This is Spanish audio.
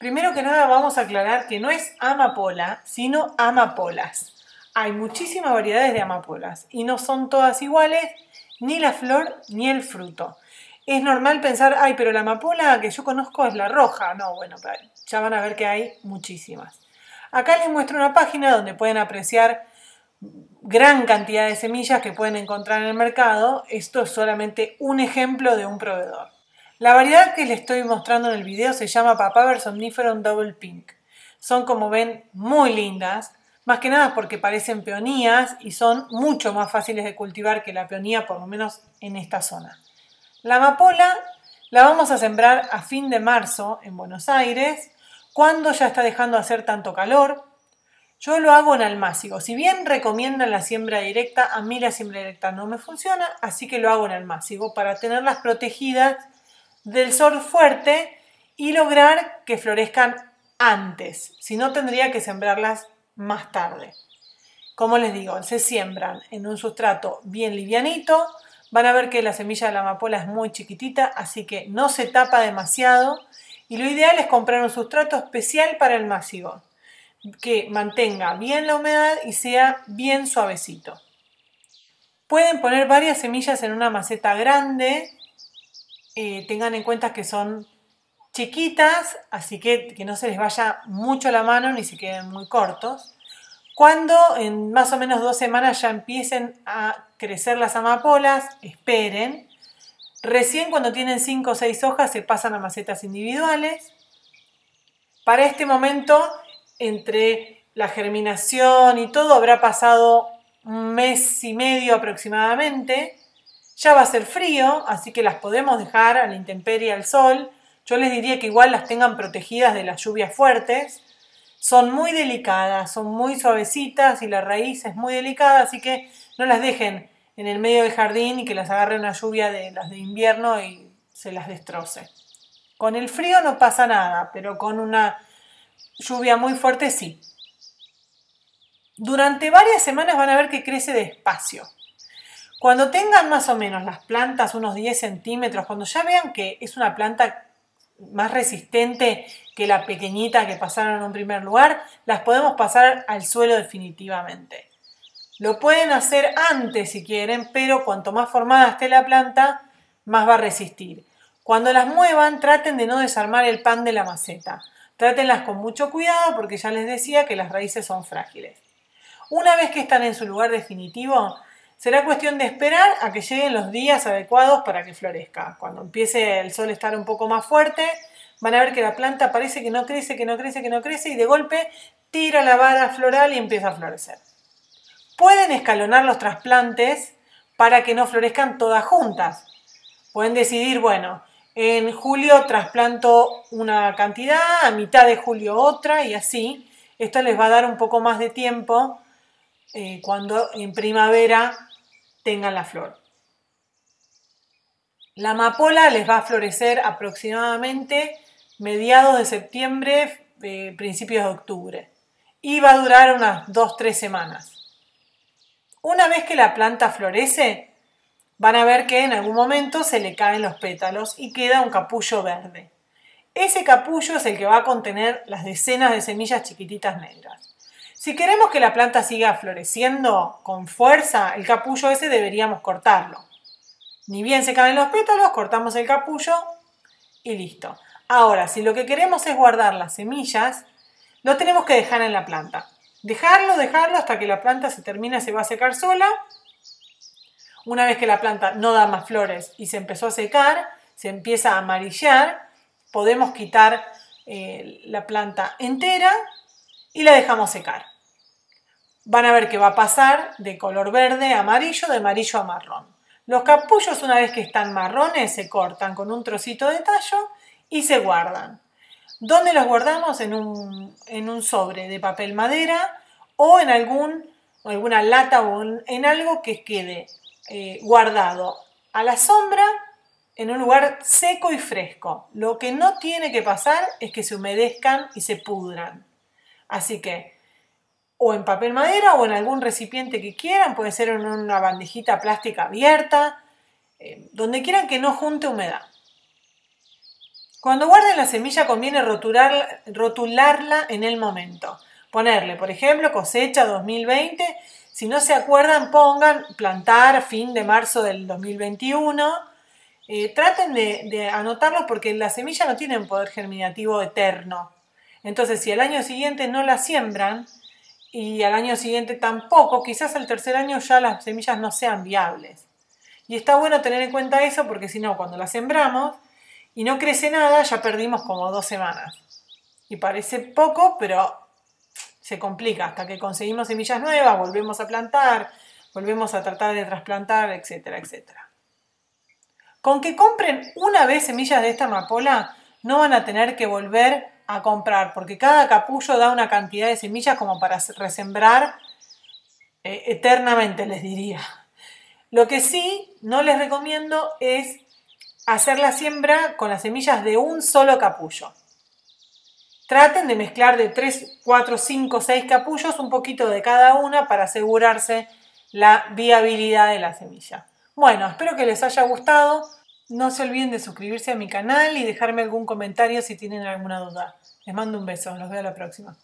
Primero que nada vamos a aclarar que no es amapola, sino amapolas. Hay muchísimas variedades de amapolas y no son todas iguales, ni la flor ni el fruto. Es normal pensar, ay, pero la amapola que yo conozco es la roja. No, bueno, ya van a ver que hay muchísimas. Acá les muestro una página donde pueden apreciar gran cantidad de semillas que pueden encontrar en el mercado. Esto es solamente un ejemplo de un proveedor. La variedad que les estoy mostrando en el video se llama Papaver somniferum double pink. Son como ven muy lindas, más que nada porque parecen peonías y son mucho más fáciles de cultivar que la peonía, por lo menos en esta zona. La amapola la vamos a sembrar a fin de marzo en Buenos Aires, cuando ya está dejando hacer tanto calor. Yo lo hago en almácigo. Si bien recomiendan la siembra directa, a mí la siembra directa no me funciona, así que lo hago en almácigo para tenerlas protegidas del sol fuerte y lograr que florezcan antes, si no tendría que sembrarlas más tarde. Como les digo, se siembran en un sustrato bien livianito, van a ver que la semilla de la amapola es muy chiquitita, así que no se tapa demasiado y lo ideal es comprar un sustrato especial para el masivo, que mantenga bien la humedad y sea bien suavecito. Pueden poner varias semillas en una maceta grande eh, tengan en cuenta que son chiquitas, así que, que no se les vaya mucho la mano ni se queden muy cortos. Cuando en más o menos dos semanas ya empiecen a crecer las amapolas, esperen. Recién cuando tienen cinco o seis hojas se pasan a macetas individuales. Para este momento, entre la germinación y todo, habrá pasado un mes y medio aproximadamente. Ya va a ser frío, así que las podemos dejar a la intemperie al sol. Yo les diría que igual las tengan protegidas de las lluvias fuertes. Son muy delicadas, son muy suavecitas y la raíz es muy delicada, así que no las dejen en el medio del jardín y que las agarre una lluvia de las de invierno y se las destroce. Con el frío no pasa nada, pero con una lluvia muy fuerte sí. Durante varias semanas van a ver que crece despacio. Cuando tengan más o menos las plantas unos 10 centímetros, cuando ya vean que es una planta más resistente que la pequeñita que pasaron en un primer lugar, las podemos pasar al suelo definitivamente. Lo pueden hacer antes si quieren, pero cuanto más formada esté la planta, más va a resistir. Cuando las muevan, traten de no desarmar el pan de la maceta. Trátenlas con mucho cuidado porque ya les decía que las raíces son frágiles. Una vez que están en su lugar definitivo, Será cuestión de esperar a que lleguen los días adecuados para que florezca. Cuando empiece el sol a estar un poco más fuerte, van a ver que la planta parece que no crece, que no crece, que no crece y de golpe tira la vara floral y empieza a florecer. Pueden escalonar los trasplantes para que no florezcan todas juntas. Pueden decidir, bueno, en julio trasplanto una cantidad, a mitad de julio otra y así. Esto les va a dar un poco más de tiempo eh, cuando en primavera tengan la flor. La amapola les va a florecer aproximadamente mediados de septiembre, eh, principios de octubre y va a durar unas 2-3 semanas. Una vez que la planta florece, van a ver que en algún momento se le caen los pétalos y queda un capullo verde. Ese capullo es el que va a contener las decenas de semillas chiquititas negras. Si queremos que la planta siga floreciendo con fuerza, el capullo ese deberíamos cortarlo. Ni bien se caen los pétalos, cortamos el capullo y listo. Ahora, si lo que queremos es guardar las semillas, lo tenemos que dejar en la planta. Dejarlo, dejarlo hasta que la planta se termina, se va a secar sola. Una vez que la planta no da más flores y se empezó a secar, se empieza a amarillar, podemos quitar eh, la planta entera y la dejamos secar. Van a ver que va a pasar de color verde a amarillo, de amarillo a marrón. Los capullos una vez que están marrones se cortan con un trocito de tallo y se guardan. ¿Dónde los guardamos? En un, sobre de papel madera o en algún, alguna lata o en, algo que quede eh, guardado a la sombra en un lugar seco y fresco. Lo que no tiene que pasar es que se humedezcan y se pudran. Así que o en papel madera o en algún recipiente que quieran, puede ser en una bandejita plástica abierta, eh, donde quieran que no junte humedad. Cuando guarden la semilla conviene rotularla en el momento. Ponerle, por ejemplo, cosecha 2020. Si no se acuerdan, pongan plantar fin de marzo del 2021. Eh, traten de, de anotarlo porque la semilla no tiene un poder germinativo eterno. Entonces, si al año siguiente no la siembran y al año siguiente tampoco, quizás al tercer año ya las semillas no sean viables. Y está bueno tener en cuenta eso porque si no, cuando las sembramos y no crece nada, ya perdimos como dos semanas. Y parece poco, pero se complica hasta que conseguimos semillas nuevas, volvemos a plantar, volvemos a tratar de trasplantar, etcétera, etcétera. Con que compren una vez semillas de esta amapola, no van a tener que volver comprar, porque cada capullo da una cantidad de semillas como para resembrar eh, eternamente, les diría. Lo que sí no les recomiendo es hacer la siembra con las semillas de un solo capullo. Traten de mezclar de 3, 4, 5, 6 capullos, un poquito de cada una para asegurarse la viabilidad de la semilla. Bueno, espero que les haya gustado. No se olviden de suscribirse a mi canal y dejarme algún comentario si tienen alguna duda. Les mando un beso, los veo a la próxima.